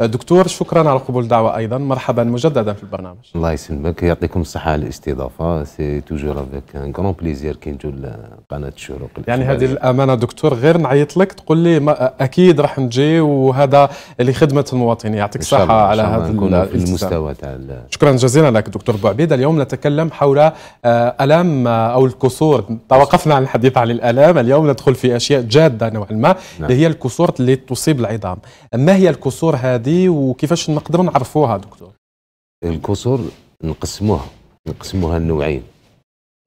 دكتور شكرا على قبول الدعوه ايضا مرحبا مجددا في البرنامج الله يسلمك يعطيكم الصحه على الاستضافه سي توجور افيك ان كرون بليزير كي نجو لقناه الشروق يعني هذه الامانه دكتور غير نعيط لك تقول لي ما اكيد راح نجي وهذا لخدمه المواطنين يعطيك الصحه على هذا المستوى تاع شكرا جزيلا لك دكتور بوعبيد اليوم نتكلم حول آه، الام آه، او الكسور توقفنا عن الحديث عن الالام اليوم ندخل في اشياء جاده نوعا ما نعم. اللي هي الكسور اللي تصيب العظام ما هي الكسور الكسور هذه وكيفاش نقدروا نعرفوها دكتور الكسور نقسموها نقسموها لنوعين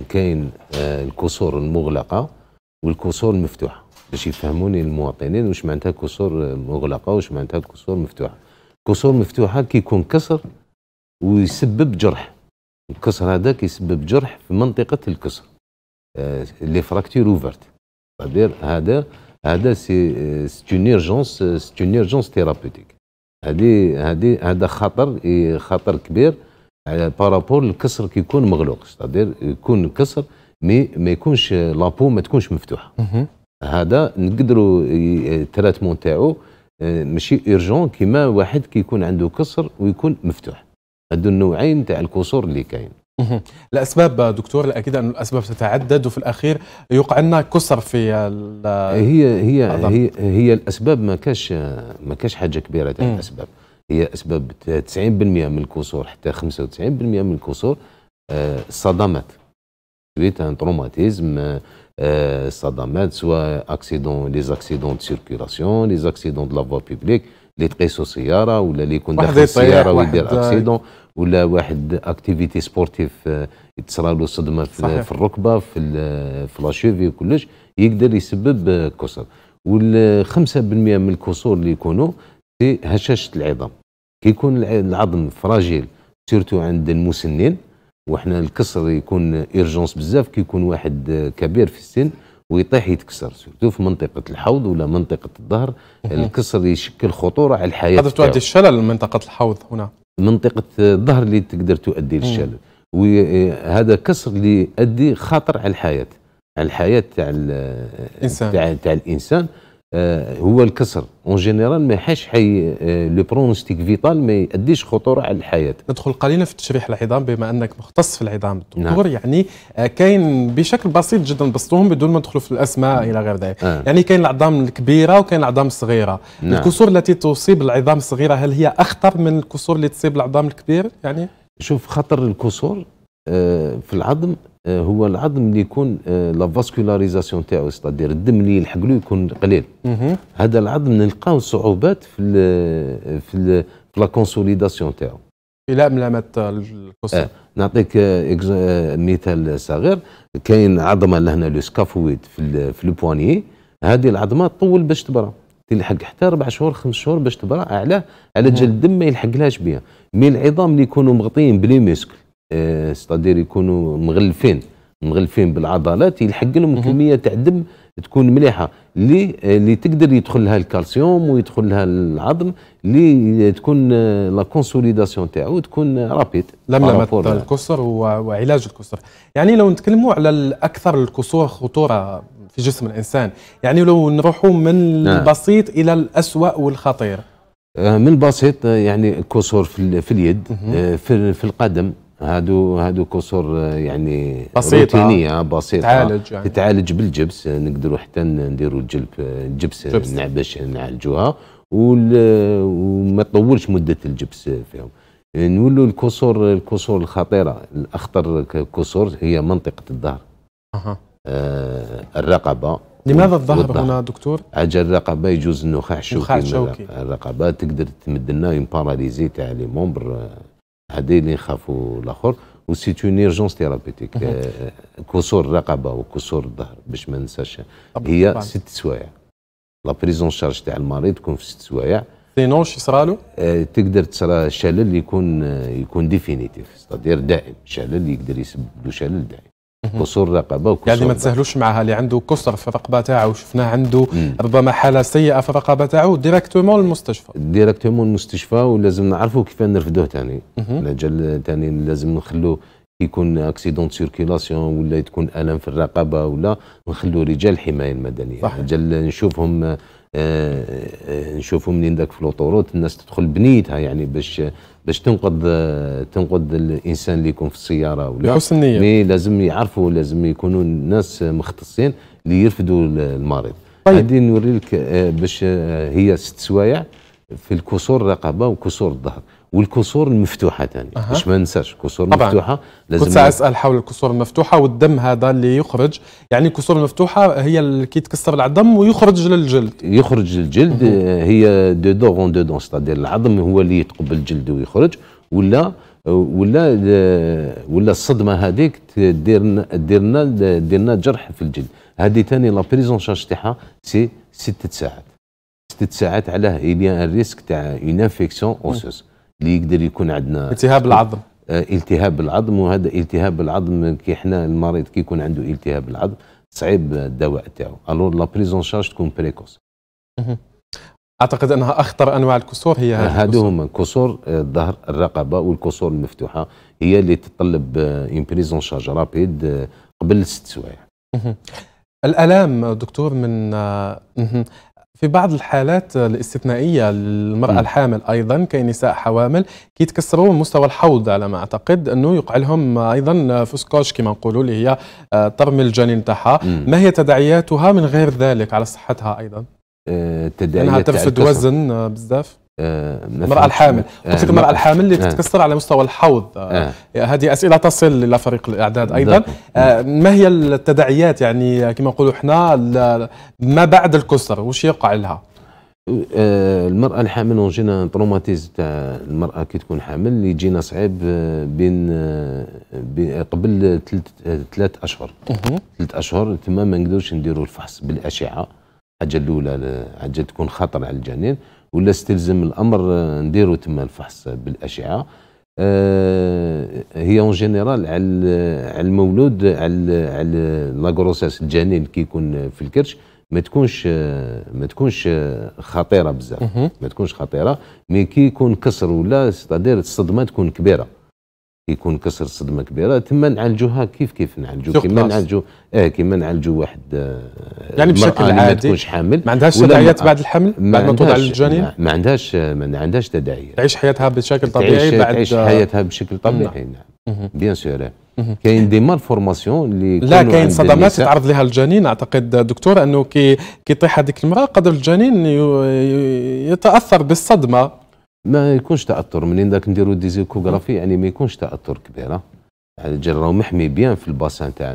كاين آه، الكسور المغلقه والكسور المفتوحه باش يفهموني المواطنين واش معناتها كسور مغلقه واش معناتها كسور مفتوحه كسور مفتوحه كيكون كسر ويسبب جرح الكسر هذا كيسبب جرح في منطقه الكسر لي فراكتور اوفرت هذا هذا سي اون ايرجونس اون ايرجونس ثيرابوتيك هذه هذه هذا خطر خطر كبير بارابور الكسر كيكون مغلوق ستادير يكون الكسر مي ما يكونش لابو ما تكونش مفتوحه هذا نقدروا التراتمون تاعو ماشي ايرجون كيما واحد كيكون عنده كسر ويكون مفتوح هادو النوعين تاع الكسور اللي كاين الاسباب دكتور الاكيد ان الاسباب تتعدد وفي الاخير يوقع لنا كسر في هي هي هي هي الاسباب ما كاش ما كاش حاجه كبيره تاع الاسباب هي اسباب 90% من الكسور حتى 95% من الكسور الصدمات آه، سويت ان تروماتيزم الصدمات آه، سواء اكسيدون لي زاكسيدون دو سيركيلاسيون لي زاكسيدون دو لا فوا اللي تقيسوا سياره ولا اللي يكون داخل السياره ويدير اكسيدون ولا واحد اكتيفيتي آه، سبورتيف يتصرى له صدمه في, في الركبه في في لاشيفي وكلش يقدر يسبب آه، كسر وال5% من الكسور اللي يكونوا في هشاشه العظام كي يكون العظم فراجيل سيرتو عند المسنين وحنا الكسر يكون ايرجونس بزاف كي يكون واحد آه، كبير في السن ويطيح يتكسر سيرتو في منطقه الحوض ولا منطقه الظهر الكسر يشكل خطوره على الحياه قد تؤدي الشلل من منطقه الحوض هنا منطقه الظهر اللي تقدر تؤدي للشلل وهذا كسر اللي يؤدي خطر على الحياه على الحياه تاع تاع الانسان آه، هو الكسر اون جينيرال ما حاش حي لو برونستيك فيتال ما يأديش خطوره على الحياه ندخل قليلا في تشريح العظام بما انك مختص في العظام نعم. دكتور نعم. يعني آه، كاين بشكل بسيط جدا نبسطوهم بدون ما ندخلوا في الاسماء الى غير ذلك آه. يعني كاين العظام الكبيره وكاين العظام الصغيره نعم. الكسور التي تصيب العظام الصغيره هل هي اخطر من الكسور اللي تصيب العظام الكبير يعني شوف خطر الكسور آه، في العظم آه، هو العظم اللي يكون آه، لا فاسكولاريزاسيون تاعو ستادير الدم اللي يلحق له يكون قليل هذا العظم نلقاو صعوبات في الـ في الـ في لا كونسوليداسيون تاعو الى ملامات القصه آه. نعطيك آه، مثال صغير كاين عظمه لهنا لو سكافويد في ال في البوانيي هذه العظمه طول باش تبرى تلحق حتى اربع شهور خمس شهور باش تبرى علاه على جال الدم ما يلحقلهاش بها مي العظام اللي يكونوا مغطيين بلي ميسكل استادير آه، يكونوا مغلفين مغلفين بالعضلات يلحق لهم كميه تاع دم تكون مليحه اللي اللي آه، تقدر يدخل لها الكالسيوم ويدخل لها العظم اللي تكون آه، لا كونسوليداسيون تاعو تكون رابيد لملمه الكسر وعلاج الكسر يعني لو نتكلموا على الاكثر الكسور خطوره في جسم الانسان يعني لو نروحوا من نعم. البسيط الى الاسوا والخطير من البسيط يعني كسور في, اليد في القدم هادو هادو كسور آه، يعني بسيطة روتينية آه، بسيطة تعالج يعني. تتعالج بالجبس آه، نقدروا حتى نديروا الجلب الجبس جبس. باش نعالجوها وما تطولش مدة الجبس فيهم نولوا الكسور الكسور الخطيرة الأخطر كسور هي منطقة الظهر أه. آه الرقبة لماذا الظهر هنا دكتور؟ عجل الرقبة يجوز النخاع الشوكي الرقبة تقدر تمد لنا باراليزي تاع لي مومبر هذا اللي يخافوا الاخر سي اون ايرجونس ثيرابيتيك كسور الرقبه وكسور الظهر باش ما ننساش هي ست سوايع لا بريزون شارج تاع المريض تكون في ست سوايع سينون شو صرالو؟ تقدر تصرى شلل يكون يكون ديفينيتيف ستادير دائم شلل يقدر يسبب له شلل دائم قصور رقبه وكسور يعني ما تسهلوش معها اللي عنده كسر في الرقبه تاعه شفناه عنده مم. ربما حاله سيئه في الرقبه تاعه ديريكتومون المستشفى ديريكتومون المستشفى ولازم نعرفوا كيف نرفدوه ثاني جال ثاني لازم نخلوه يكون اكسيدون سيركيلاسيون ولا تكون الم في الرقبه ولا نخلوا رجال الحمايه المدنيه اجل نشوفهم آه، آه، نشوفوا منين داك في لوطوروت الناس تدخل بنيتها يعني باش باش تنقذ تنقذ الانسان اللي يكون في السياره ولا بحسن نيه مي لازم يعرفوا لازم يكونوا الناس مختصين اللي يرفدوا المريض طيب غادي نوري لك آه، باش هي ست سوايع في الكسور الرقبه وكسور الظهر والكسور المفتوحه ثاني أه. باش ما ننساش الكسور طبعًا. لازم كنت اسال حول الكسور المفتوحه والدم هذا اللي يخرج يعني الكسور المفتوحه هي اللي كيتكسر العظم ويخرج للجلد يخرج للجلد هي دو دو غون دو دون ستادير العظم هو اللي يتقبل الجلد ويخرج ولا ولا ولا الصدمه هذيك ديرنا ديرنا لنا جرح في الجلد هذه ثاني لا بريزون شارج تاعها سي ستة ساعات ستة ساعات علاه il ان ريسك تاع اون انفيكسيون اوسوس اللي يقدر يكون عندنا التهاب العظم آه، التهاب العظم وهذا التهاب العظم كي حنا المريض كي يكون عنده التهاب العظم صعيب الدواء تاعو الور لا بريزون شارج تكون بريكوس اعتقد انها اخطر انواع الكسور هي هذو هما كسور آه، الظهر الرقبه والكسور المفتوحه هي اللي تتطلب اون بريزون شارج رابيد قبل ست سوايع الالام دكتور من آه، في بعض الحالات الاستثنائية للمرأة م. الحامل أيضا كنساء حوامل كيتكسروا مستوى الحوض على ما أعتقد أنه يقع لهم أيضا فسكوش كما نقولوا اللي هي آه، طرم الجنين تاعها ما هي تداعياتها من غير ذلك على صحتها أيضا؟ آه، تداعيات انها تفسد وزن آه، بزاف المرأة آه، الحامل آه، قلت لك المرأة الحامل اللي آه. تتكسر على مستوى الحوض هذه أسئلة تصل إلى فريق الإعداد أيضا ما هي التداعيات يعني كما نقولوا حنا ما بعد الكسر وش يقع لها المرأة الحامل ونجينا تروماتيز تاع المرأة كي تكون حامل اللي يجينا صعيب بين, قبل ثلاث أشهر ثلاث أشهر تما ما نقدروش نديروا الفحص بالأشعة الحاجة الأولى حاجة تكون خطر على الجنين ولا استلزم الامر آه، نديروا تما الفحص بالاشعه آه، هي اون جينيرال على المولود على على لاكروساس الجنين كي يكون في الكرش ما تكونش آه، ما تكونش خطيره بزاف ما تكونش خطيره مي كي يكون كسر ولا ستادير الصدمه تكون كبيره يكون كسر صدمه كبيره تما نعالجوها كيف كيف نعالجو كيما نعالجو اه كيما نعالجو واحد آه، يعني بشكل عادي ما تكونش حامل ما عندهاش تداعيات بعد الحمل بعد ما توضع للجنين ما, عندهاش ما عندهاش تداعيات تعيش حياتها بشكل طبيعي تعيش بعد تعيش حياتها بشكل طبيعي نعم بيان سور كاين دي مال فورماسيون اللي لا كاين صدمات تعرض لها الجنين اعتقد دكتور انه كي كي يطيح هذيك المراه قدر الجنين يتاثر بالصدمه ما يكونش تاثر منين داك نديرو ديزيكوغرافي يعني ما يكونش تاثر كبيره يعني الجن راهو محمي بيان في الباسان تاع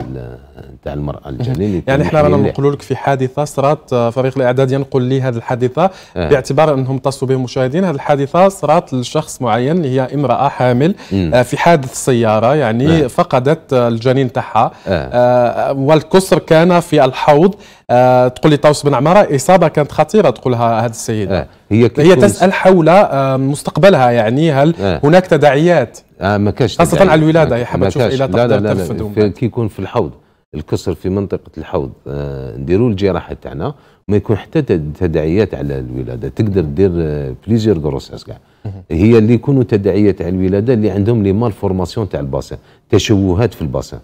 تاع المراه الجنين يعني احنا رانا نقول لك في حادثه صرات آه، فريق الاعداد ينقل لي هذه الحادثه آه. باعتبار انهم اتصلوا به المشاهدين هذه الحادثه صرات لشخص معين اللي هي امراه حامل آه في حادث سياره يعني آه. فقدت آه، الجنين تاعها آه. آه والكسر كان في الحوض آه تقول لي طاوس بن عماره اصابه كانت خطيره تقولها هذه السيده آه. هي هي تسال حول آه مستقبلها يعني هل آه. هناك تداعيات آه ما كاش خاصه على الولاده هي حابه تشوف الى تقدر لا لا لا كي يكون في الحوض الكسر في منطقه الحوض آه نديروا الجراحه تاعنا ما يكون حتى تداعيات على الولاده تقدر دير بليزيور دروساس كاع هي اللي يكونوا تداعيات على الولاده اللي عندهم لي مال فورماسيون تاع الباسان تشوهات في الباسان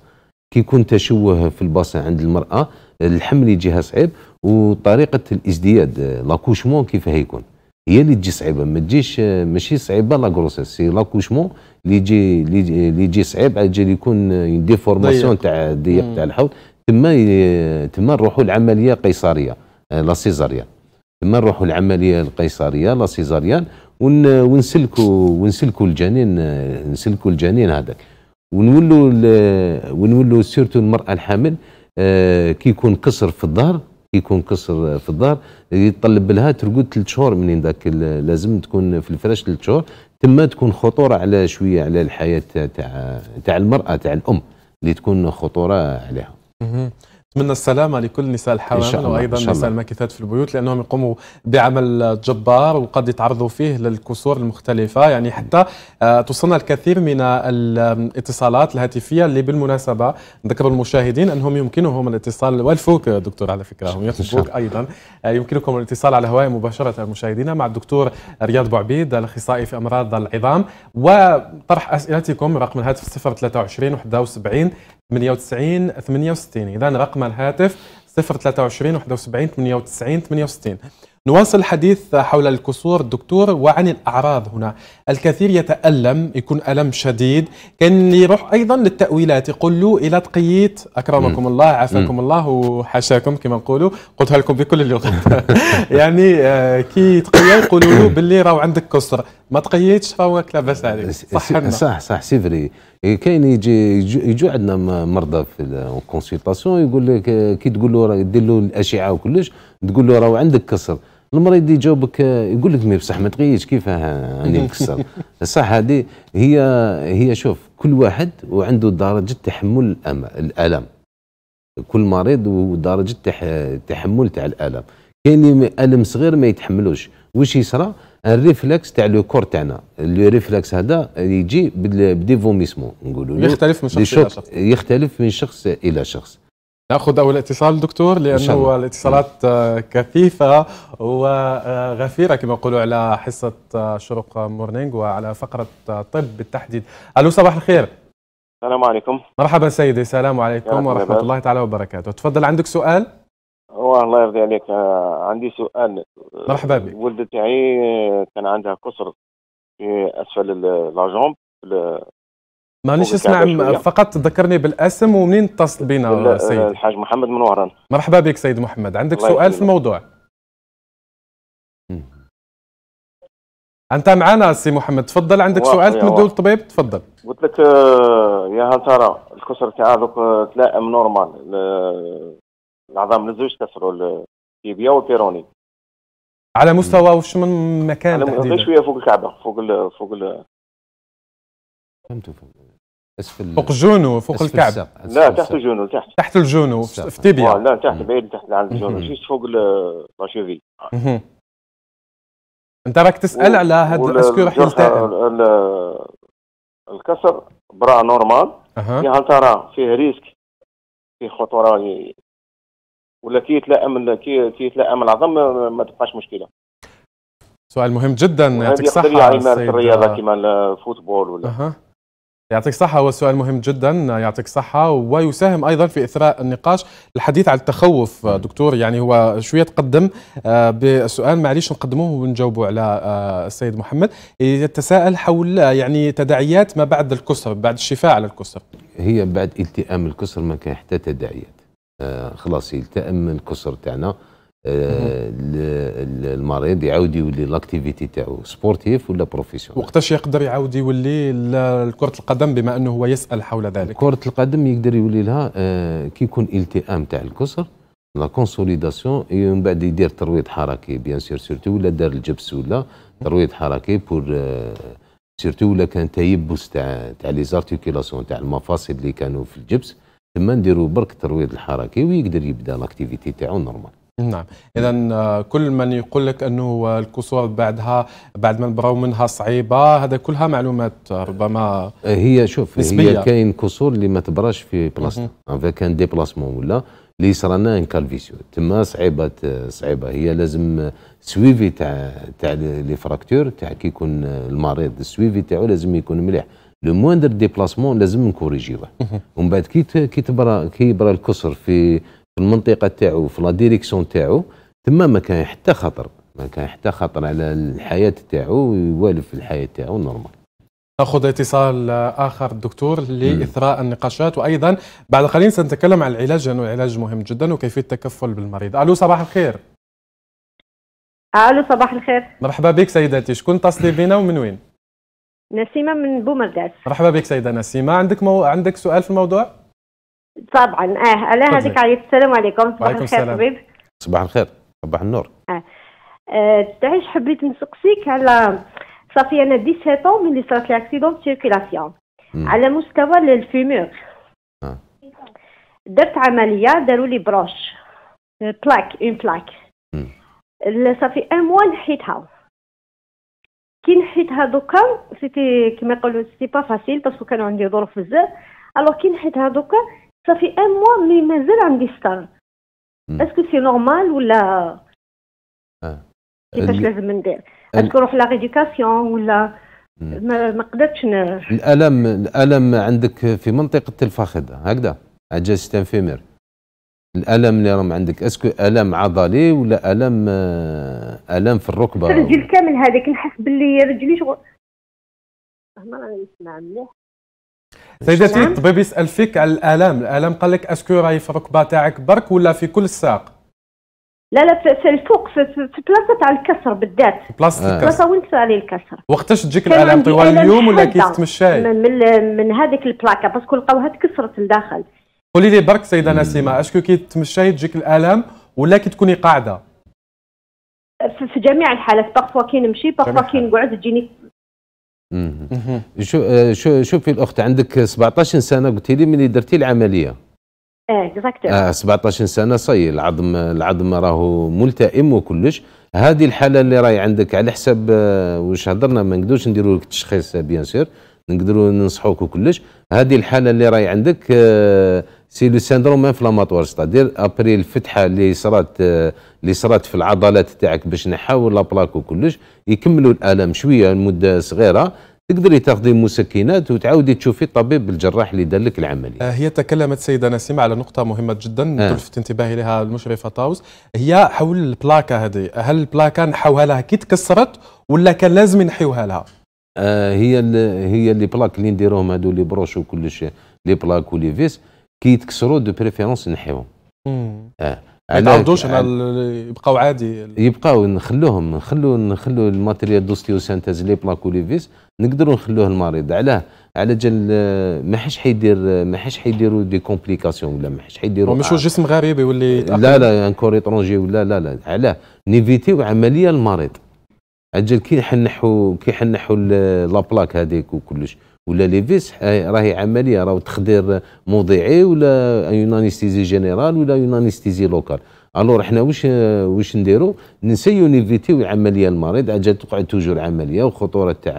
كي يكون تشوه في البصع عند المراه الحمل يجيها صعيب وطريقه الازدياد لاكوشمون كيف هيكون هي اللي تجي صعيبه ما تجيش ماشي صعيبه لا غروسيس سي لاكوشمون اللي يجي اللي يجي صعيب على جال يكون ديفورماسيون تاع ضيق تاع الحوض تما تما نروحوا لعمليه قيصريه آه، لا سيزاريان تما نروحوا لعمليه القيصريه لا سيزاريان ونسلكوا ونسلكوا الجنين آه، نسلكوا الجنين هذاك ونولوا ونولوا ونقول سيرتو المراه الحامل آه، كي يكون كسر في الظهر يكون كسر في الظهر يطلب لها ترقد ثلاث شهور منين ذاك لازم تكون في الفراش ثلاث شهور تما تكون خطوره على شويه على الحياه تاع تاع المراه تاع الام اللي تكون خطوره عليها من السلامه لكل نساء الحوامل وايضا نساء الماكثات في البيوت لانهم يقوموا بعمل جبار وقد يتعرضوا فيه للكسور المختلفه يعني حتى آه، توصلنا الكثير من الاتصالات الهاتفيه اللي بالمناسبه نذكر المشاهدين انهم يمكنهم الاتصال والفوك دكتور على فكره هم يطلبوك ايضا آه، يمكنكم الاتصال على هواء مباشره مشاهدينا مع الدكتور رياض بوعبيد الاخصائي في امراض العظام وطرح اسئلتكم رقم الهاتف 023 71 98 68 إذا رقم الهاتف 023 71 98 68 نواصل الحديث حول الكسور دكتور وعن الأعراض هنا الكثير يتألم يكون ألم شديد كان يروح أيضا للتأويلات يقول له إلى تقييت أكرمكم الله عافاكم الله وحشاكم كما نقولوا قلتها لكم بكل اللغات يعني آه، كي تقيا يقولوا له باللي راهو عندك كسر ما تقيتش راهو لاباس عليك صح صح صح سي فري كاين يجي يجوا عندنا مرضى في الكونسلطاسيون يقول لك كي تقول له دير له الاشعه وكلش تقول له راهو عندك كسر المريض يجاوبك يقول لك ما بصح ما تغيرش كيفاه راني مكسر صح هذه هي هي شوف كل واحد وعنده درجه تحمل الالم كل مريض ودرجه تحمل تاع الالم كاين الم صغير ما يتحملوش واش يصرى الريفلكس تاع لو كور تاعنا لو ريفلكس هذا يجي بدي فوميسمون نقولوا يختلف من شخص الى شخص يختلف من شخص الى شخص ناخذ اول اتصال دكتور لانه الاتصالات آه، كثيفه وغفيره كما يقولوا على حصه آه، شروق مورنينغ وعلى فقره آه، طب بالتحديد الو صباح الخير السلام عليكم مرحبا سيدي السلام عليكم ورحمه الله تعالى وبركاته تفضل عندك سؤال والله الله يرضي عليك عندي سؤال مرحبا بك ولدتي كان عندها كسر في اسفل لاجومب مانيش اسمع فقط ذكرني بالاسم ومنين اتصل بنا سيد الحاج محمد من وهران مرحبا بك سيد محمد عندك سؤال في الموضوع انت معنا سي محمد تفضل عندك سؤال تمدو للطبيب تفضل قلت لك آه، يا هل ترى الكسر تاع دوك آه، تلائم نورمال العظام لزوج كسروا التيبيا والبيروني على مستوى وش من مكان على شويه فوق الكعبه فوق الـ فوق الـ فهمت اسفل الجونو فوق أسفل الكعب لا تحت الجونو تحت تحت الجونو في تيبيا لا تحت بعيد تحت عن الجونو جيت فوق لاشوفي انت راك تسال على هذا اسكو راح يلتئم الكسر برا نورمال يا هل ترى فيه ريسك فيه خطوره ولا كي يتلائم كي يتلائم العظم ما تبقاش مشكله سؤال مهم جدا يعطيك الصحه يعني الرياضه كيما الفوتبول ولا أه. يعطيك صحة هو سؤال مهم جدا يعطيك صحة ويساهم أيضا في إثراء النقاش الحديث عن التخوف دكتور يعني هو شوية تقدم آه، بسؤال معليش نقدموه ونجاوبوا على آه، السيد محمد يتساءل حول آه، يعني تداعيات ما بعد الكسر بعد الشفاء على الكسر هي بعد التئام الكسر ما كان حتى تداعيات خلاص يلتئم الكسر تاعنا آه، المريض يعاود يولي لاكتيفيتي تاعو سبورتيف ولا بروفيسيونيل وقتاش يقدر يعاود يولي لكره القدم بما انه هو يسال حول ذلك كره القدم يقدر يولي لها آه، كي يكون التئام تاع الكسر لا كونسوليداسيون ومن بعد يدير ترويض حركي بيان سور سيرتو ولا دار الجبس ولا ترويض حركي بور سيرتو آه، ولا كان تيبس تاع تاع لي زارتيكولاسيون تاع المفاصل اللي كانوا في الجبس تما نديرو برك ترويض الحركي ويقدر يبدا لاكتيفيتي تاعو نورمال نعم اذا آه، كل من يقول لك انه الكسور بعدها بعد ما نبراو منها صعيبه هذا كلها معلومات ربما إيه، هي شوف نسبية. هي كاين كسور اللي ما تبراش في بلاصتها اذا كان ديبلاسمون ولا اللي صرنا ان كالفيسيو تما صعيبه صعيبه هي لازم سويفي تاع تاع لي فراكتور تاع كي يكون المريض السويفي تاعو لازم يكون مليح لو مواندر ديبلاسمون لازم نكوريجيوه ومن بعد كي كي تبرا كي يبرا الكسر في في المنطقه تاعو في لا ديريكسيون تاعو تما ما كان حتى خطر ما كان حتى خطر على الحياه تاعو يوالف في الحياه تاعو نورمال ناخذ اتصال اخر دكتور لاثراء النقاشات وايضا بعد قليل سنتكلم عن العلاج لانه العلاج مهم جدا وكيفيه التكفل بالمريض الو صباح الخير الو صباح الخير مرحبا بك سيداتي شكون تصلي بنا ومن وين نسيمه من بومرداس مرحبا بك سيده نسيمه عندك مو... عندك سؤال في الموضوع طبعا اه الله يهديك عليك السلام عليكم صباح الخير حبيبي صباح الخير صباح النور اه, آه. تعيش حبيت نسقسيك على صافي انا 17 طون ملي صرات لي اكسيدون سيركيلاسيون على مستوى الفيمور آه. درت عمليه داروا لي بروش بلاك اون بلاك صافي ان موا نحيتها كي نحيتها دوكا سيتي كيما يقولوا سيتي با فاسيل باسكو كانوا عندي ظروف بزاف الوغ كي نحيتها دوكا صافي ان موا مي مازال عندي ستار اسكو سي نورمال ولا كيفاش لازم ندير اسكو نروح لا ريديكاسيون ولا ما ما قدرتش الالم الالم عندك في منطقه الفخذ هكذا عجز تنفيمير الالم اللي راهم عندك اسكو الم عضلي ولا الم آه، الم في الركبه الرجل كامل هذاك نحس باللي رجلي شغل ما راني نسمع مليح سيدتي الطبيب يسال فيك على الالام الالام قال لك اسكو راهي في الركبه تاعك برك ولا في كل الساق لا لا في الفوق في, في بلاصه تاع الكسر بالذات بلاصه آه. الكسر بلاصه وين تسالي الكسر وقتاش تجيك الالام طوال اليوم ولا كي تتمشاي من من, من هذيك البلاكه باسكو لقاوها تكسرت لداخل قولي لي برك سيده نسيمه اسكو كي تتمشاي تجيك الالام ولا كي تكوني قاعده في جميع الحالات باغفوا كي نمشي باغفوا كي نقعد تجيني آه، شو شو شوفي الاخت عندك 17 سنه قلتي لي ملي درتي العمليه إيه، اه 17 سنه صي العظم العظم راهو ملتئم وكلش هذه الحاله اللي راهي عندك على حساب آه، واش هضرنا ما نقدروش نديروا لك التشخيص آه، بيان سور نقدروا ننصحوك وكلش هذه الحاله اللي راهي عندك آه سي لو سيندروم انفلاماتوار ستادير ابري الفتحه اللي صرات آه، اللي صرات في العضلات تاعك باش نحاو لا وكلش يكملوا الالم شويه لمده صغيره تقدري تاخذي مسكنات وتعاودي تشوفي الطبيب الجراح اللي دار لك العمليه. آه، هي تكلمت سيده نسيم على نقطه مهمه جدا آه. تلفت انتباهي لها المشرفه طاوس هي حول البلاكه هذه هل البلاكه نحوها لها كي تكسرت ولا كان لازم نحيوها لها؟ آه هي هي اللي بلاك اللي نديروهم هذو لي بروش وكلش لي بلاك ولي فيس كي يتكسروا دو بريفيرونس نحيوهم اه ما يتعرضوش على يبقاو عادي يبقاو نخلوهم نخلو نخلو الماتيريال سانتاز لي بلاك وليفيس فيس نقدروا نخلوه المريض علاه على جال آه، ما حش حيدير آه، ما حش حيديروا دي كومبليكاسيون ولا ما حش حيديروا ماشي آه. جسم غريب يولي لا لا انكور يعني اترونجي ولا لا لا علاه نيفيتيو عمليه المريض اجل كي حنحو كي حنحو لابلاك هذيك وكلش ولا لي فيس راهي عمليه راهو تخدير موضعي ولا اون انستيزي جينيرال ولا اون انستيزي لوكال الوغ حنا واش واش نديرو نسيو نيفيتيو العمليه المريض اجل تقعد توجور عمليه وخطوره تاع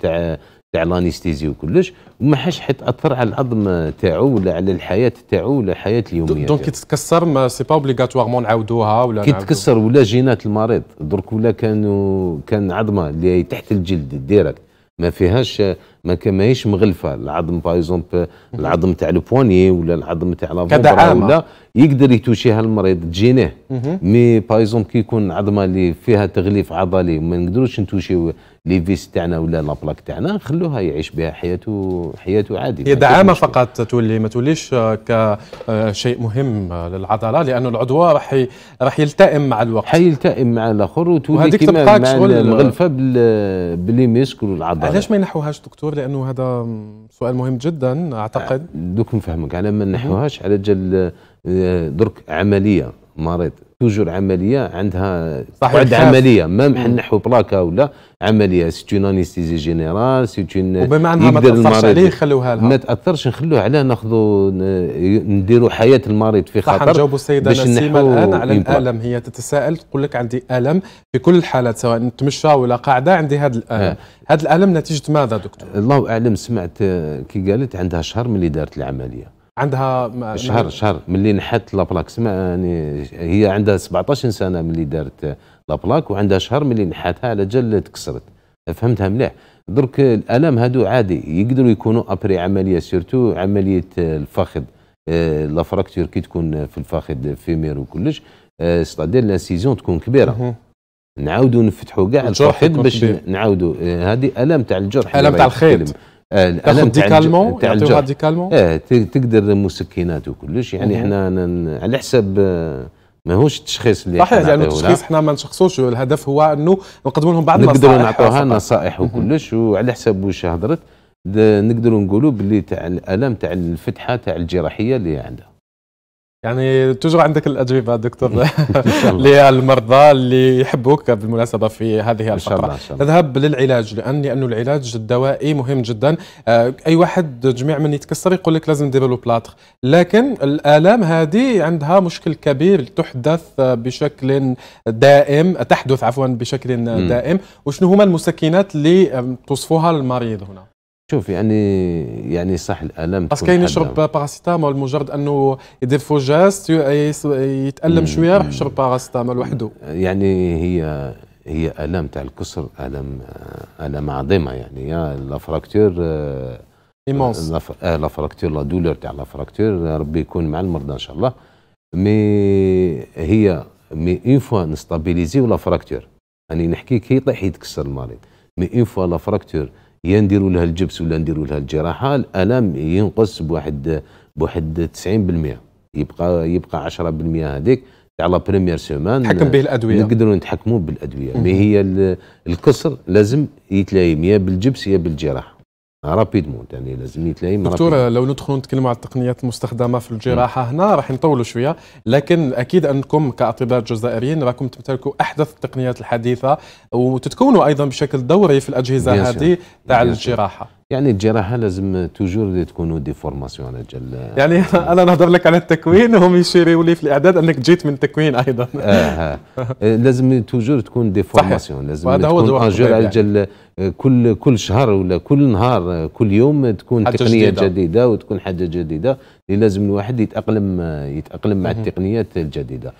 تاع تاع الانستيزي وكلش وما حاش حتاثر على العظم تاعو ولا على الحياه تاعو ولا الحياه اليوميه دونك كي تتكسر ما سي با اوبليغاتوارمون نعاودوها ولا كي تتكسر ولا جينات المريض درك ولا كانوا كان عظمه اللي تحت الجلد ديريكت ما فيهاش ما ماهيش مغلفه العظم باغ اكزومبل العظم تاع البواني ولا العظم تاع لا ولا يقدر يتوشيها المريض تجينيه مي باغ اكزومبل كي يكون عظمه اللي فيها تغليف عضلي وما نقدروش نتوشيو لي فيس تاعنا ولا لابلاك تاعنا نخلوها يعيش بها حياته حياته عادي هي دعامه فقط تولي ما توليش كشيء مهم للعضله لانه العضو راح راح يلتئم مع الوقت حيلتئم مع الاخر وتولي كيما مع المغلفه باللي ميسكلوا العضله علاش ما ينحوهاش دكتور دكتور لانه هذا سؤال مهم جدا اعتقد دوك نفهمك على ما نحوهاش على جال آه، درك عمليه مريض توجور عمليه عندها بعد عمليه ما نحو بلاكا ولا عمليه سيت اون انستيزي جينيرال سيت اون بمعنى ما تاثرش عليه خلوها لها ما تاثرش نخلوه علاه ناخذوا نديروا حياه المريض في خطر صح نجاوبوا السيده نسيمه الان على الالم هي تتساءل تقول لك عندي الم في كل الحالات سواء نتمشى ولا قاعده عندي هذا الالم آه. هذا الالم نتيجه ماذا دكتور الله اعلم سمعت آه، كي قالت عندها شهر من اللي دارت العمليه عندها شهر شهر ملي نحت لابلاك يعني هي عندها 17 سنه ملي دارت لابلاك وعندها شهر ملي نحتها على جال تكسرت فهمتها مليح درك الالم هادو عادي يقدروا يكونوا ابري عمليه سيرتو عمليه الفخذ آه، لا فراكتور كي تكون في الفخذ فيمير وكلش ستادير آه، لانسيزيون تكون كبيره نعاودوا نفتحوا كاع الفخذ باش نعاودوا آه، هذه الام تاع الجرح الام تاع الخيط الالم تاع تاع ديكالمون اه, آه، تقدر مسكنات وكلش يعني احنا على حسب آه، ماهوش التشخيص اللي صحيح يعني التشخيص احنا ما نشخصوش الهدف هو انه نقدموا لهم بعض النصائح نقدروا نعطوها نصائح وكلش وعلى حسب واش هضرت نقدروا نقولوا باللي تاع الالم تاع الفتحه تاع الجراحيه اللي عندها يعني توجو عندك الاجوبه دكتور للمرضى اللي يحبوك بالمناسبه في هذه الفتره نذهب للعلاج لان لانه العلاج الدوائي مهم جدا آه، اي واحد جميع من يتكسر يقول لك لازم ندير بلاتر لكن الالام هذه عندها مشكل كبير تحدث بشكل دائم تحدث عفوا بشكل دائم وشنو هما المسكنات اللي توصفوها للمريض هنا شوف يعني يعني صح الالم بس كاين يشرب باراسيتامول مجرد انه يدير فو يتالم شويه راح يشرب باراسيتامول وحده يعني هي هي الام تاع الكسر الام الام عظيمه يعني يا لا فراكتور ايمونس آه، آه، لا فراكتور لا دولور تاع لا فراكتور ربي يكون مع المرضى ان شاء الله مي هي مي اون فوا نستابيليزيو لا فراكتور يعني نحكي كي يطيح يتكسر المريض مي اون فوا لا فراكتور يا نديروا لها الجبس ولا نديروا لها الجراحه الالم ينقص بواحد بواحد 90% يبقى يبقى 10% هذيك تاع لا بريمير سيمان نتحكم به الادويه نقدروا نتحكموا بالادويه مي هي الكسر لازم يتلايم يا بالجبس يا بالجراحه رابيدمون يعني لازم يتلايم دكتور لو ندخل نتكلموا على التقنيات المستخدمه في الجراحه هنا راح نطولوا شويه لكن اكيد انكم كاطباء جزائريين راكم تمتلكوا احدث التقنيات الحديثه وتتكونوا ايضا بشكل دوري في الاجهزه هذه تاع الجراحه يعني الجراحه لازم توجور تكونوا دي فورماسيون على جل يعني انا نهضر لك على التكوين وهم يشيروا لي في الاعداد انك جيت من تكوين ايضا آه, آه. لازم توجور تكون دي فورماسيون لازم تكون اجور على يعني. جل كل كل شهر ولا كل نهار كل يوم تكون تقنيه جديدة. جديده وتكون حاجه جديده اللي لازم الواحد يتاقلم يتاقلم مع التقنيات الجديده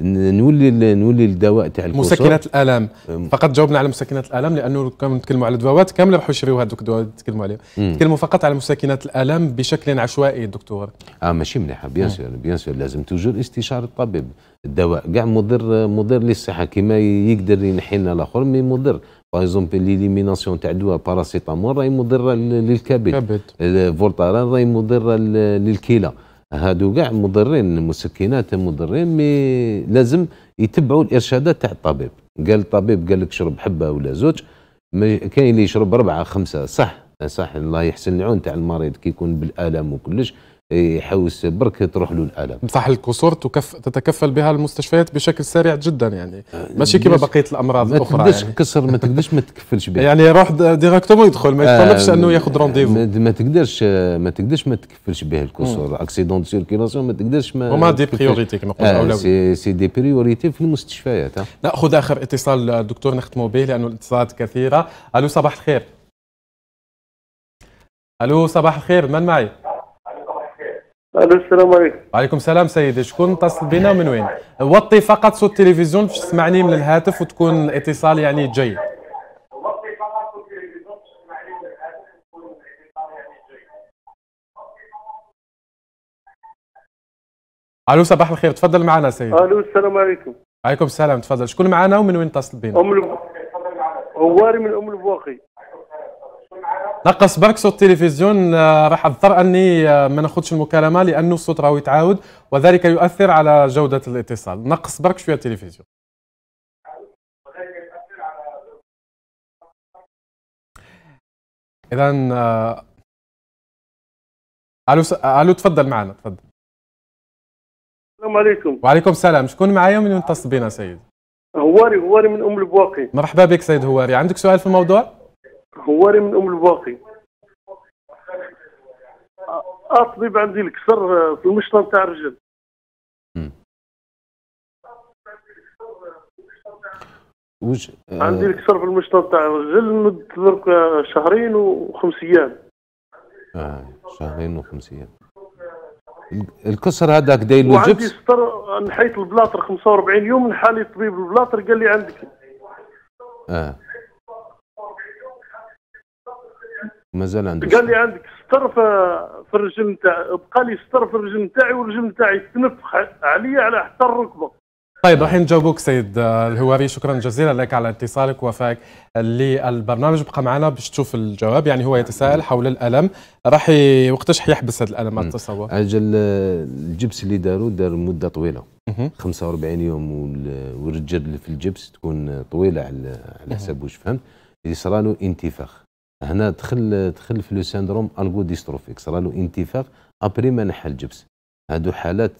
نولي نولي الدواء تاع الكسور مسكنات الالام فقط جاوبنا على مسكنات الالام لانه كنا نتكلموا على الدواوات كامله راحوا يشريوا هذوك الدواوات نتكلموا عليهم نتكلموا فقط على مسكنات الالام بشكل عشوائي دكتور اه ماشي مليحه بيان سور بيان سور لازم توجور استشاره الطبيب الدواء كاع مضر مضر للصحه كما يقدر ينحي لنا الاخر مي مضر باغ اكزومبل ليليميناسيون تاع دواء باراسيتامول راهي مضره للكبد الفولتاران راهي مضره للكلى هادو كاع مضرين مسكنات مضرين مي لازم يتبعوا الارشادات تاع الطبيب قال الطبيب قال لك شرب حبه ولا زوج كاين اللي يشرب اربعه خمسه صح صح الله يحسن العون تاع المريض كي يكون بالالم وكلش يحوس برك تروح له الالم بصح الكسور تكف... تتكفل بها المستشفيات بشكل سريع جدا يعني ماشي كما بقيه الامراض ما الاخرى ما تقدرش يعني. كسر ما تقدرش ما تكفلش بها يعني يروح ديريكتومون يدخل ما يطلبش آه انه ياخذ رونديفو ما تقدرش ما تقدرش ما تكفلش به الكسور اكسيدون دو سيركيلاسيون ما تقدرش ما هما دي بريوريتي كما قلت آه، اولويه سي, سي دي بريوريتي في المستشفيات ناخذ آه. اخر اتصال دكتور نختموا به لانه الاتصالات كثيره الو صباح الخير الو صباح الخير من معي؟ الو السلام عليكم وعليكم السلام سيدي شكون اتصل بنا ومن وين وطي فقط صوت التلفزيون باش تسمعني من الهاتف وتكون الاتصال يعني جيد الو صباح الخير تفضل معنا سيدي الو السلام عليكم وعليكم السلام تفضل شكون معنا ومن وين اتصل بنا ام الب... هواري من ام البواقي نقص برك صوت التلفزيون آه، راح اضطر اني آه، ما ناخذش المكالمه لانه الصوت راهو يتعاود وذلك يؤثر على جوده الاتصال نقص برك شويه التلفزيون اذا آه، الو س... الو تفضل معنا تفضل السلام عليكم وعليكم السلام شكون معايا من يتصل بنا سيد هواري هواري من ام البواقي مرحبا بك سيد هواري عندك سؤال في الموضوع هواري من ام الباقي الطبيب عندي الكسر آه. في المشطه نتاع الرجل وج... عندي الكسر في المشطه نتاع الرجل مد درك شهرين وخمس ايام اه شهرين وخمس ايام الكسر هذاك داير يلو جبس وعندي سطر نحيت البلاطر 45 يوم نحالي طبيب البلاطر قال لي عندك اه مازال عندك قال لي عندك ستر آه، في الرجم تاع بقى لي ستر في الرجم تاعي والرجم تاعي تنفخ عليا على حتى الركبه طيب راح نجاوبوك سيد آه، الهواري شكرا جزيلا لك على اتصالك وفاك للبرنامج بقى معنا باش تشوف الجواب يعني هو يتساءل حول الالم راح وقتاش حيحبس هذا الالم التصور اجل آه، الجبس اللي داروا دار مده طويله 45 يوم والرجال في الجبس تكون طويله على حسب واش فهمت اللي صرالو انتفاخ هنا دخل دخل في لو سيندروم الغو ديستروفيك صرا له انتفاخ ابري ما نحى الجبس هادو حالات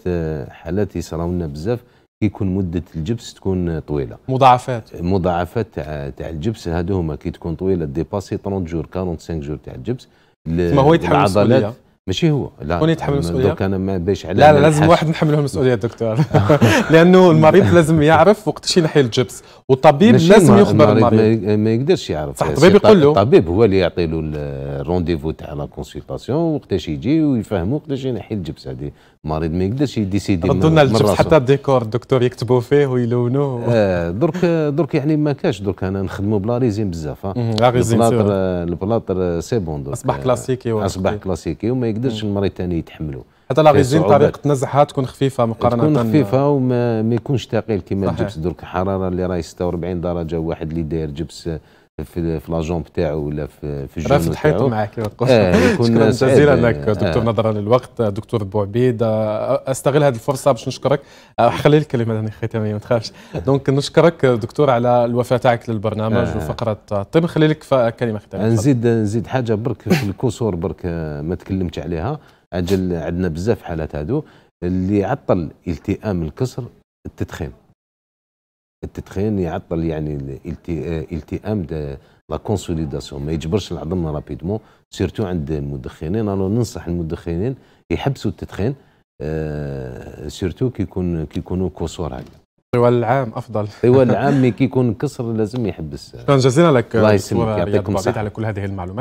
حالات يصراو لنا بزاف كيكون مده الجبس تكون طويله مضاعفات مضاعفات تاع تاع الجبس هادو هما كي تكون طويله ديباسي 30 جور 45 جور تاع الجبس ما هو يتحمل العضلات ماشي هو لا هو يتحمل المسؤوليه انا ما باش على لا لا لازم واحد نحمله المسؤوليه دكتور لانه المريض لازم يعرف وقت شي نحي الجبس والطبيب لازم يخبر المريض, ما يقدرش يعرف صح الطبيب يقول له الطبيب هو اللي يعطي له الرونديفو تاع لا كونسلطاسيون وقتاش يجي ويفهمو وقتاش ينحي الجبس هذه مريض ما يقدرش يديسيدي ردوا لنا الجبس حتى الديكور الدكتور يكتبوا فيه ويلونوه اه درك درك يعني ما كاش درك انا نخدموا بلا ريزين بزاف آه. لا ريزين البلاطر البلاطر آه، سي بون درك اصبح كلاسيكي آه، اصبح كلاسيكي وما يقدرش المريض ثاني يتحمله حتى لا ريزين طريقه نزعها تكون خفيفه مقارنه تكون خفيفه وما يكونش ثقيل كما الجبس درك الحراره اللي راهي 46 درجه واحد اللي داير جبس في في لاجون بتاعه ولا في في الجون رافد حيط معك آه شكرا جزيلا لك آه. دكتور نظرا للوقت دكتور بوعبيد آه، استغل هذه الفرصه باش نشكرك آه، خلي الكلمه هذه ختاميه ما تخافش دونك نشكرك دكتور على الوفاء تاعك للبرنامج آه. وفقره الطب خلي لك كلمه ختاميه نزيد نزيد حاجه برك في الكسور برك ما تكلمتش عليها اجل عندنا بزاف حالات هادو اللي عطل التئام الكسر التدخين التدخين يعطل يعني التئام لا كونسوليداسيون ما يجبرش العظم رابيدمون سيرتو عند المدخنين انا ننصح المدخنين يحبسوا التدخين آه، سيرتو كيكون كيكونوا كسور هكا طوال العام افضل طوال العام كيكون كسر لازم يحبس شكرا جزيلا لك الله يسلمك يعطيكم الصحه على كل هذه المعلومات